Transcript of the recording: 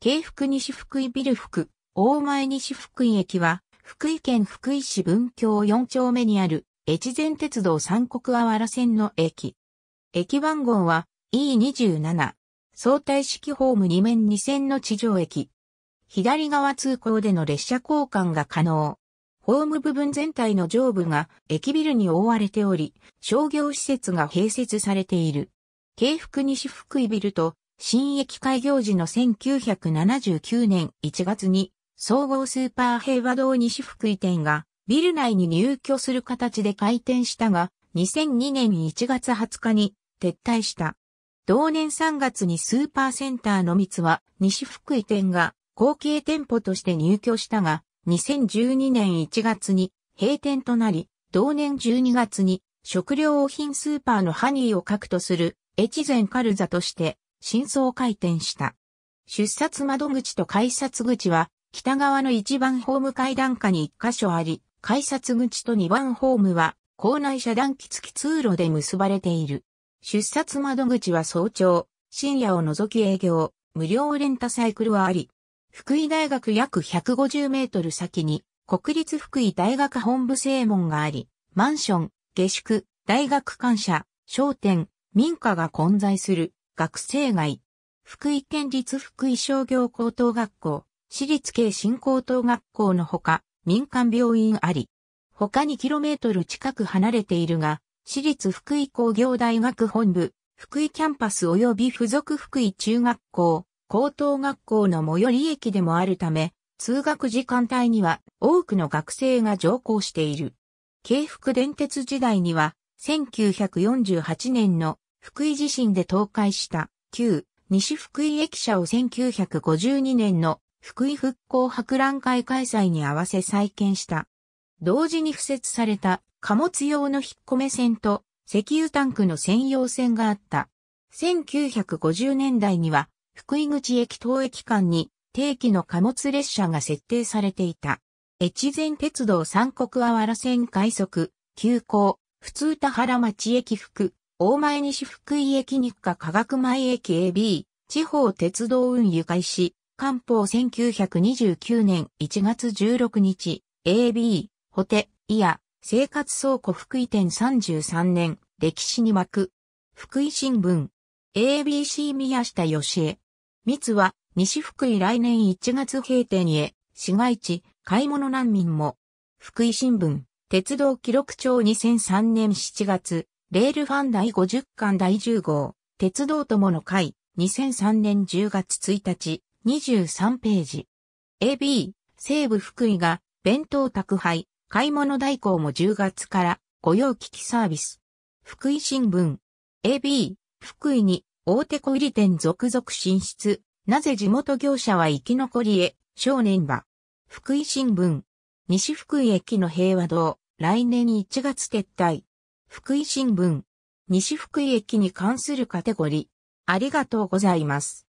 京福西福井ビル福、大前西福井駅は、福井県福井市文京4丁目にある、越前鉄道三国あわら線の駅。駅番号は E27。相対式ホーム2面2線の地上駅。左側通行での列車交換が可能。ホーム部分全体の上部が駅ビルに覆われており、商業施設が併設されている。京福西福井ビルと新駅開業時の1979年1月に、総合スーパー平和堂西福井店が、ビル内に入居する形で開店したが、2002年1月20日に撤退した。同年3月にスーパーセンターの三は西福井店が後継店舗として入居したが、2012年1月に閉店となり、同年12月に食料品スーパーのハニーを核とする越前カルザとして真相回転した。出札窓口と改札口は、北側の1番ホーム階段下に1箇所あり、改札口と2番ホームは、校内遮断機付き通路で結ばれている。出札窓口は早朝、深夜を除き営業、無料レンタサイクルはあり、福井大学約150メートル先に、国立福井大学本部正門があり、マンション、下宿、大学館舎、商店、民家が混在する学生街、福井県立福井商業高等学校、私立系新高等学校のほか、民間病院あり、他に 2km 近く離れているが、私立福井工業大学本部、福井キャンパス及び付属福井中学校、高等学校の最寄り駅でもあるため、通学時間帯には多くの学生が乗降している。京福電鉄時代には、1948年の福井地震で倒壊した旧西福井駅舎を1952年の福井復興博覧会開催に合わせ再建した。同時に付設された貨物用の引っ込め線と石油タンクの専用線があった。1950年代には福井口駅東駅間に定期の貨物列車が設定されていた。越前鉄道三国あわら線快速、急行、普通田原町駅福、大前西福井駅日課科学前駅 AB、地方鉄道運輸開始、官報1929年1月16日、AB、ホテ、イヤ、生活倉庫福井店33年、歴史に巻く。福井新聞。ABC 宮下義恵。密は、西福井来年1月閉店へ、市街地、買い物難民も。福井新聞、鉄道記録庁2003年7月、レールファン第50巻第10号、鉄道友の会、2003年10月1日、23ページ。AB、西部福井が、弁当宅配、買い物代行も10月から、御用聞きサービス。福井新聞。AB、福井に、大手小売店続々進出。なぜ地元業者は生き残りへ、少年は。福井新聞。西福井駅の平和堂、来年1月撤退。福井新聞、西福井駅に関するカテゴリー。ありがとうございます。